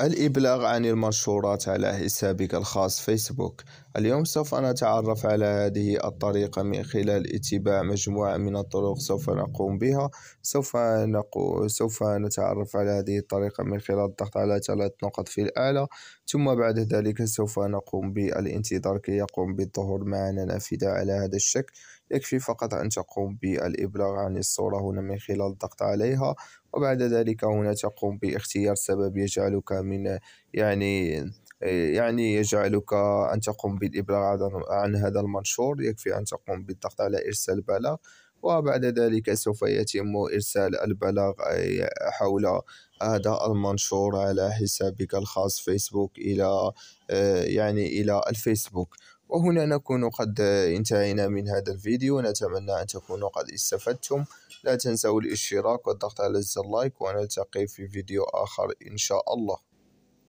الإبلاغ عن المنشورات على حسابك الخاص فيسبوك اليوم سوف نتعرف على هذه الطريقة من خلال اتباع مجموعة من الطرق سوف نقوم بها سوف, نقو... سوف نتعرف على هذه الطريقة من خلال الضغط على ثلاث نقط في الأعلى ثم بعد ذلك سوف نقوم بالانتظار كي يقوم بالظهور معنا نافذة على هذا الشكل يكفي فقط أن تقوم بالإبلاغ عن الصورة هنا من خلال الضغط عليها وبعد ذلك هنا تقوم باختيار سبب يجعلك من يعني يعني يجعلك أن تقوم بالإبلاغ عن هذا المنشور يكفي أن تقوم بالضغط على إرسال بلاغ وبعد ذلك سوف يتم إرسال البلاغ آه، حول هذا المنشور على حسابك الخاص فيسبوك إلى آه، يعني إلى الفيسبوك وهنا نكون قد انتهينا من هذا الفيديو نتمنى أن تكونوا قد استفدتم لا تنسوا الاشتراك والضغط على زر اللايك ونلتقي في فيديو آخر إن شاء الله